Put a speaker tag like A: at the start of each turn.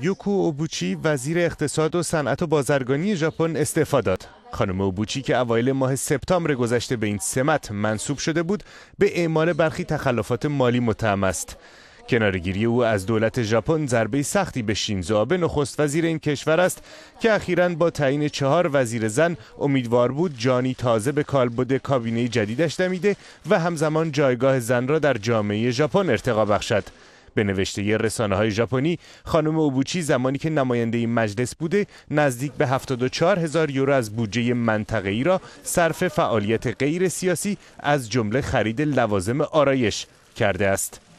A: یوکو اوبوچی وزیر اقتصاد و صنعت و بازرگانی ژاپن استعفا داد. خانم اوبوچی که اوایل ماه سپتامبر گذشته به این سمت منصوب شده بود، به اعمال برخی تخلفات مالی متهم است. کنارگیری او از دولت ژاپن ضربه سختی به شینزو آبه نخست وزیر این کشور است که اخیرا با تعیین چهار وزیر زن امیدوار بود جانی تازه به کالبد کابینه جدیدش دمیده و همزمان جایگاه زن را در جامعه ژاپن ارتقا بخشد. به نوشته رسانه های ژاپنی خانم اوبوچی زمانی که نماینده این مجلس بوده نزدیک به 74 هزار یورو از بودجه ای را صرف فعالیت غیر سیاسی از جمله خرید لوازم آرایش کرده است